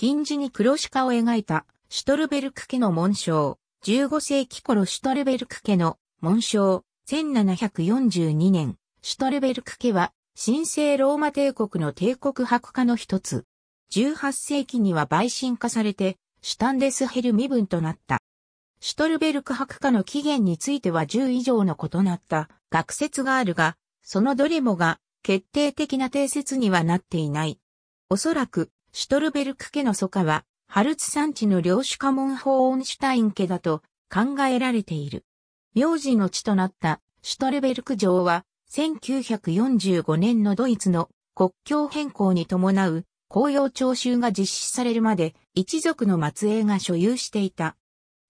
金字に黒鹿を描いたシュトルベルク家の紋章、15世紀頃シュトルベルク家の紋章、1742年、シュトルベルク家は神聖ローマ帝国の帝国博家の一つ。18世紀には陪信化されて、シュタンデスヘル身分となった。シュトルベルク博家の起源については10以上の異なった学説があるが、そのどれもが決定的な定説にはなっていない。おそらくシュトルベルク家の祖家は、ハルツ山地の領主家門法オンシュタイン家だと考えられている。名字の地となったシュトルベルク城は、1945年のドイツの国境変更に伴う公用徴収が実施されるまで一族の末裔が所有していた。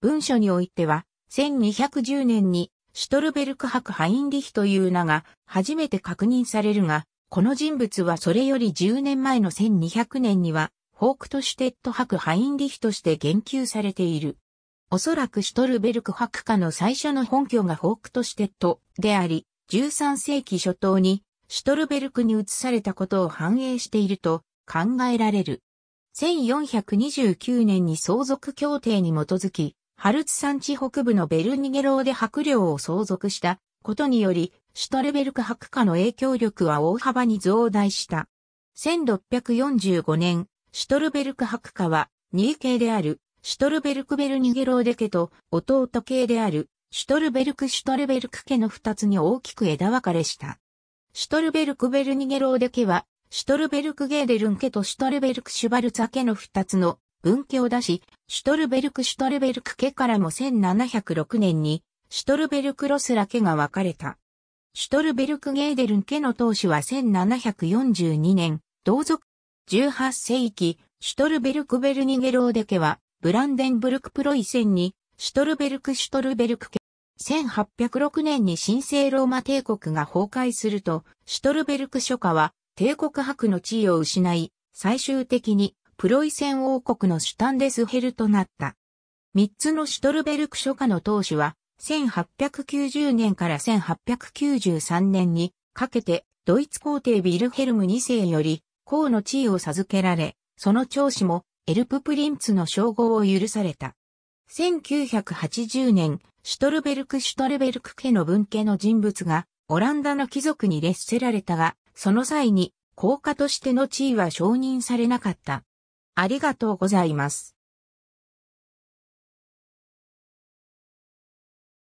文書においては、1210年にシュトルベルク博ハインリヒという名が初めて確認されるが、この人物はそれより10年前の1200年には、ホークトシュテット博ハインリヒとして言及されている。おそらくシュトルベルク博家の最初の本拠がホークトシュテットであり、13世紀初頭にシュトルベルクに移されたことを反映していると考えられる。1429年に相続協定に基づき、ハルツ山地北部のベルニゲローで白領を相続したことにより、シュトルベルク博家の影響力は大幅に増大した。1645年、シュトルベルク博家は、2位系である、シュトルベルクベルニゲローデ家と、弟系である、シュトルベルクシュトルベルク家の2つに大きく枝分かれした。シュトルベルクベルニゲローデ家は、シュトルベルクゲーデルン家とシュトルベルクシュバルツァ家の2つの分家を出し、シュトルベルクシュトルベルク家からも1706年に、シュトルベルクロスラ家が分かれた。シュトルベルク・ゲーデルン家の当主は1742年、同族18世紀、シュトルベルク・ベルニゲローデ家は、ブランデンブルク・プロイセンに、シュトルベルク・シュトルベルク家。1806年に神聖ローマ帝国が崩壊すると、シュトルベルク諸家は帝国博の地位を失い、最終的にプロイセン王国のシュタンデスヘルとなった。3つのシュトルベルク諸家の当主は、1890年から1893年にかけてドイツ皇帝ビルヘルム2世より公の地位を授けられ、その長子もエルププリンツの称号を許された。1980年、シュトルベルク・シュトルベルク家の文家の人物がオランダの貴族に列せられたが、その際に、皇家としての地位は承認されなかった。ありがとうございます。